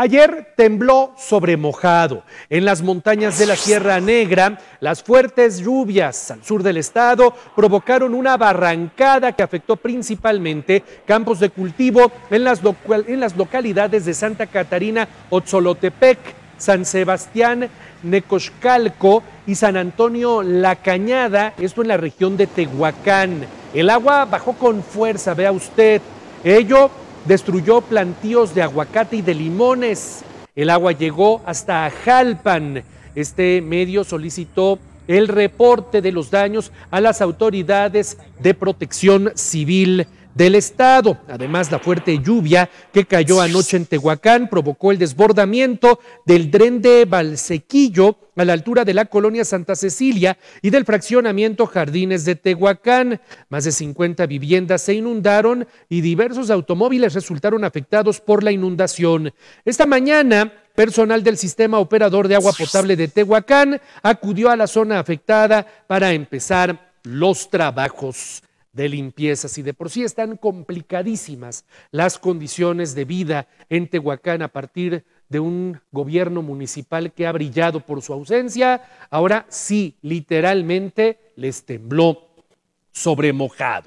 Ayer tembló sobre mojado. En las montañas de la Sierra Negra, las fuertes lluvias al sur del estado provocaron una barrancada que afectó principalmente campos de cultivo en las, en las localidades de Santa Catarina, Otzolotepec, San Sebastián, Necoxcalco y San Antonio La Cañada, esto en la región de Tehuacán. El agua bajó con fuerza, vea usted. Ello destruyó plantíos de aguacate y de limones. El agua llegó hasta Jalpan. Este medio solicitó el reporte de los daños a las autoridades de protección civil del estado. Además, la fuerte lluvia que cayó anoche en Tehuacán provocó el desbordamiento del dren de Valsequillo a la altura de la colonia Santa Cecilia y del fraccionamiento Jardines de Tehuacán. Más de 50 viviendas se inundaron y diversos automóviles resultaron afectados por la inundación. Esta mañana, personal del sistema operador de agua potable de Tehuacán acudió a la zona afectada para empezar los trabajos de limpiezas y de por sí están complicadísimas las condiciones de vida en Tehuacán a partir de un gobierno municipal que ha brillado por su ausencia, ahora sí, literalmente les tembló sobremojado.